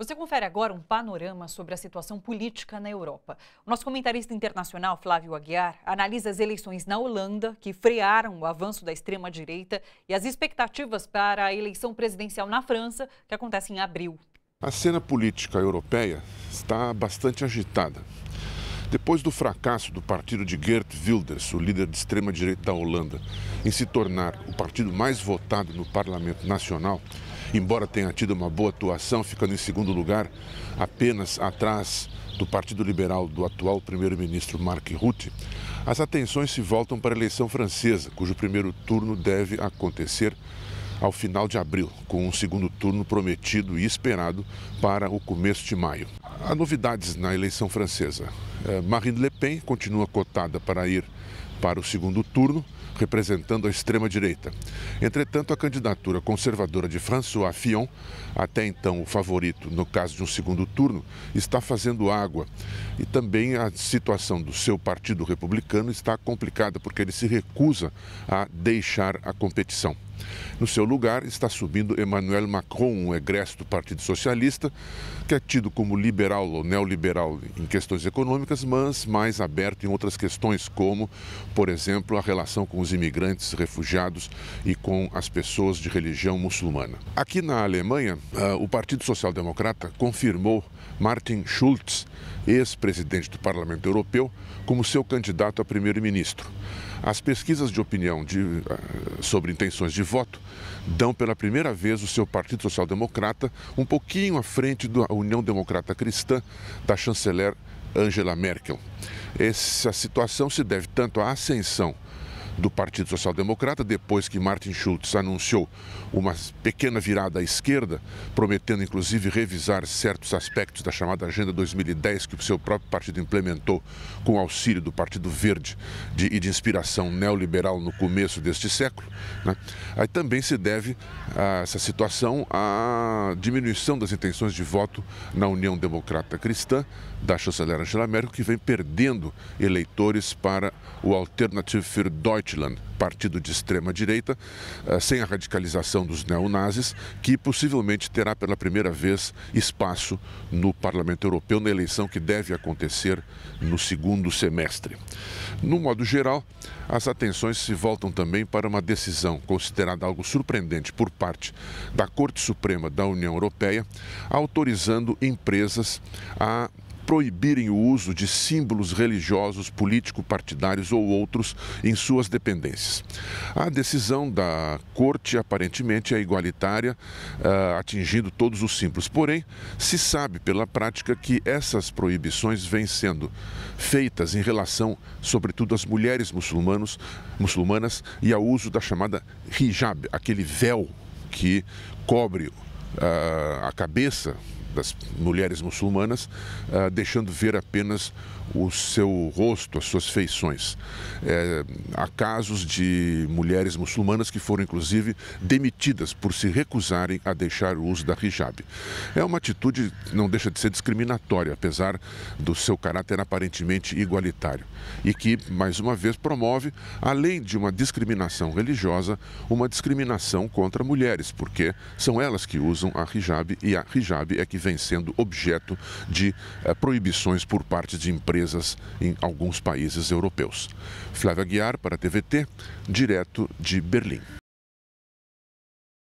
Você confere agora um panorama sobre a situação política na Europa. O nosso comentarista internacional, Flávio Aguiar, analisa as eleições na Holanda, que frearam o avanço da extrema-direita, e as expectativas para a eleição presidencial na França, que acontece em abril. A cena política europeia está bastante agitada. Depois do fracasso do partido de Geert Wilders, o líder de extrema-direita da Holanda, em se tornar o partido mais votado no parlamento nacional, embora tenha tido uma boa atuação, ficando em segundo lugar, apenas atrás do Partido Liberal do atual primeiro-ministro Mark Rutte, as atenções se voltam para a eleição francesa, cujo primeiro turno deve acontecer ao final de abril, com um segundo turno prometido e esperado para o começo de maio. Há novidades na eleição francesa. Eh, Marine Le Pen continua cotada para ir para o segundo turno, representando a extrema-direita. Entretanto, a candidatura conservadora de François Fillon, até então o favorito no caso de um segundo turno, está fazendo água. E também a situação do seu partido republicano está complicada, porque ele se recusa a deixar a competição. No seu lugar está subindo Emmanuel Macron, um egresso do Partido Socialista, que é tido como liberal ou neoliberal em questões econômicas mas mais aberto em outras questões, como, por exemplo, a relação com os imigrantes, refugiados e com as pessoas de religião muçulmana. Aqui na Alemanha, ah, o Partido Social Democrata confirmou Martin Schulz, ex-presidente do Parlamento Europeu, como seu candidato a primeiro-ministro. As pesquisas de opinião de, ah, sobre intenções de voto dão pela primeira vez o seu Partido Social Democrata um pouquinho à frente da União Democrata Cristã da chanceler Angela Merkel. Essa situação se deve tanto à ascensão do Partido Social Democrata, depois que Martin Schulz anunciou uma pequena virada à esquerda, prometendo inclusive revisar certos aspectos da chamada Agenda 2010 que o seu próprio partido implementou com auxílio do Partido Verde de, e de inspiração neoliberal no começo deste século. Né? Aí também se deve a essa situação à diminuição das intenções de voto na União Democrata Cristã da chanceler Angela Merkel, que vem perdendo eleitores para o Alternative für Deutschland Deutschland, partido de extrema-direita, eh, sem a radicalização dos neonazis, que possivelmente terá pela primeira vez espaço no Parlamento Europeu na eleição que deve acontecer no segundo semestre. No modo geral, as atenções se voltam também para uma decisão considerada algo surpreendente por parte da Corte Suprema da União Europeia, autorizando empresas a proibirem o uso de símbolos religiosos, político-partidários ou outros em suas dependências. A decisão da Corte aparentemente é igualitária, ah, atingindo todos os símbolos. Porém, se sabe pela prática que essas proibições vêm sendo feitas em relação, sobretudo, às mulheres muçulmanos, muçulmanas e ao uso da chamada hijab, aquele véu que cobre uh, a cabeça das mulheres muçulmanas, ah, deixando ver apenas o seu rosto, as suas feições. É, há casos de mulheres muçulmanas que foram, inclusive, demitidas por se recusarem a deixar o uso da hijab. É uma atitude que não deixa de ser discriminatória, apesar do seu caráter aparentemente igualitário, e que, mais uma vez, promove, além de uma discriminação religiosa, uma discriminação contra mulheres, porque são elas que usam a hijab e a hijab é que que vem sendo objeto de eh, proibições por parte de empresas em alguns países europeus. Flávia Guiar para a TVT, direto de Berlim.